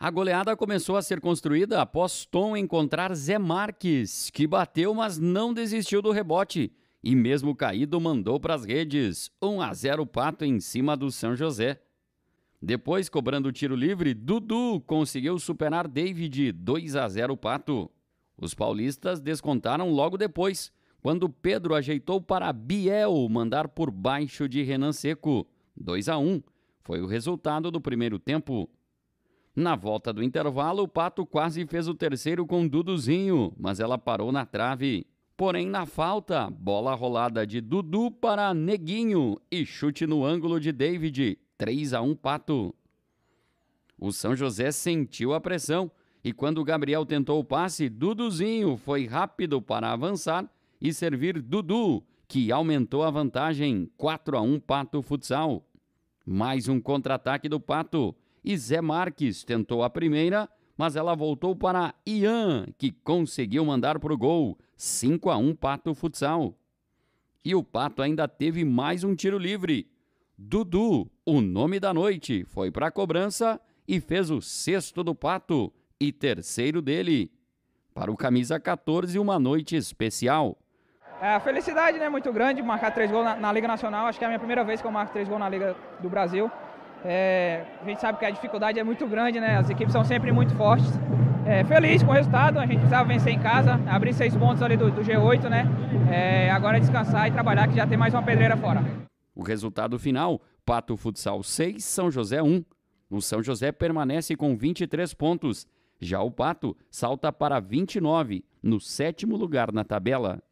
A goleada começou a ser construída após Tom encontrar Zé Marques, que bateu, mas não desistiu do rebote. E mesmo caído, mandou para as redes. 1 a 0 Pato em cima do São José. Depois, cobrando o tiro livre, Dudu conseguiu superar David, 2 a 0 Pato. Os paulistas descontaram logo depois, quando Pedro ajeitou para Biel mandar por baixo de Renan Seco, 2 a 1. Foi o resultado do primeiro tempo. Na volta do intervalo, o Pato quase fez o terceiro com Duduzinho, mas ela parou na trave. Porém, na falta, bola rolada de Dudu para Neguinho e chute no ângulo de David. 3 a 1 Pato. O São José sentiu a pressão e quando Gabriel tentou o passe, Duduzinho foi rápido para avançar e servir Dudu, que aumentou a vantagem 4 a 1 Pato Futsal. Mais um contra-ataque do Pato e Zé Marques tentou a primeira, mas ela voltou para Ian, que conseguiu mandar para o gol. 5 a 1 Pato Futsal. E o Pato ainda teve mais um tiro livre. Dudu, o nome da noite, foi para a cobrança e fez o sexto do Pato e terceiro dele. Para o camisa 14, uma noite especial. É a felicidade né, é muito grande marcar três gols na, na Liga Nacional. Acho que é a minha primeira vez que eu marco três gols na Liga do Brasil. É, a gente sabe que a dificuldade é muito grande, né? As equipes são sempre muito fortes. É, feliz com o resultado, a gente precisava vencer em casa, abrir seis pontos ali do, do G8, né? É, agora é descansar e trabalhar, que já tem mais uma pedreira fora. O resultado final: Pato Futsal 6, São José 1. O São José permanece com 23 pontos. Já o Pato salta para 29, no sétimo lugar na tabela.